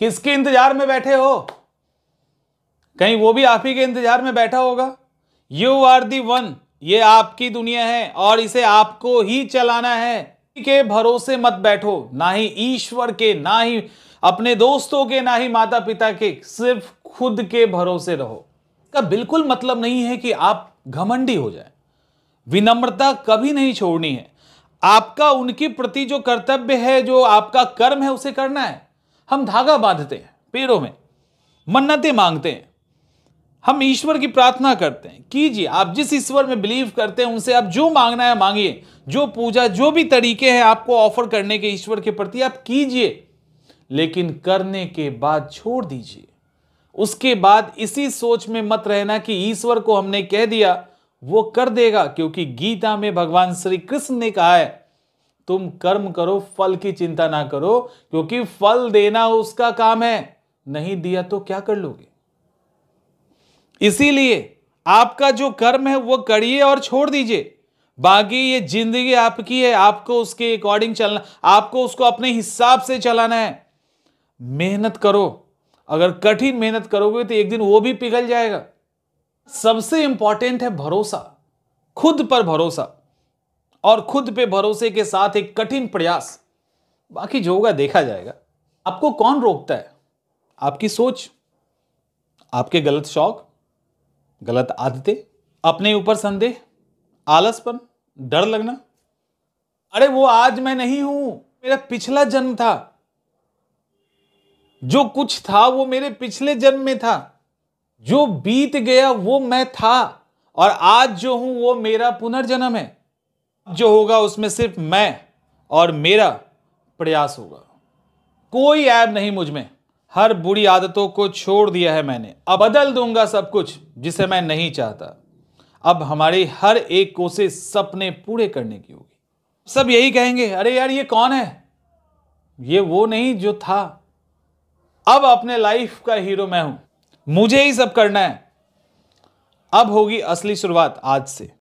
किसके इंतजार में बैठे हो कहीं वो भी आप ही के इंतजार में बैठा होगा यू आर दी वन ये आपकी दुनिया है और इसे आपको ही चलाना है के भरोसे मत बैठो ना ही ईश्वर के ना ही अपने दोस्तों के ना ही माता पिता के सिर्फ खुद के भरोसे रहो का बिल्कुल मतलब नहीं है कि आप घमंडी हो जाए विनम्रता कभी नहीं छोड़नी है आपका उनके प्रति जो कर्तव्य है जो आपका कर्म है उसे करना है हम धागा बांधते हैं पेड़ों में मन्नतें मांगते हैं हम ईश्वर की प्रार्थना करते हैं कीजिए आप जिस ईश्वर में बिलीव करते हैं उनसे आप जो मांगना है मांगिए जो पूजा जो भी तरीके हैं आपको ऑफर करने के ईश्वर के प्रति आप कीजिए लेकिन करने के बाद छोड़ दीजिए उसके बाद इसी सोच में मत रहना कि ईश्वर को हमने कह दिया वो कर देगा क्योंकि गीता में भगवान श्री कृष्ण ने कहा है तुम कर्म करो फल की चिंता ना करो क्योंकि फल देना उसका काम है नहीं दिया तो क्या कर लोगे इसीलिए आपका जो कर्म है वो करिए और छोड़ दीजिए बाकी ये जिंदगी आपकी है आपको उसके अकॉर्डिंग चलना आपको उसको अपने हिसाब से चलाना है मेहनत करो अगर कठिन मेहनत करोगे तो एक दिन वो भी पिघल जाएगा सबसे इंपॉर्टेंट है भरोसा खुद पर भरोसा और खुद पे भरोसे के साथ एक कठिन प्रयास बाकी जो होगा देखा जाएगा आपको कौन रोकता है आपकी सोच आपके गलत शौक गलत आदतें अपने ऊपर संदेह आलसपन डर लगना अरे वो आज मैं नहीं हूं मेरा पिछला जन्म था जो कुछ था वो मेरे पिछले जन्म में था जो बीत गया वो मैं था और आज जो हूं वो मेरा पुनर्जन्म है जो होगा उसमें सिर्फ मैं और मेरा प्रयास होगा कोई ऐब नहीं मुझमें हर बुरी आदतों को छोड़ दिया है मैंने अब बदल दूंगा सब कुछ जिसे मैं नहीं चाहता अब हमारी हर एक कोशिश सपने पूरे करने की होगी सब यही कहेंगे अरे यार ये कौन है ये वो नहीं जो था अब अपने लाइफ का हीरो मैं हूं मुझे ही सब करना है अब होगी असली शुरुआत आज से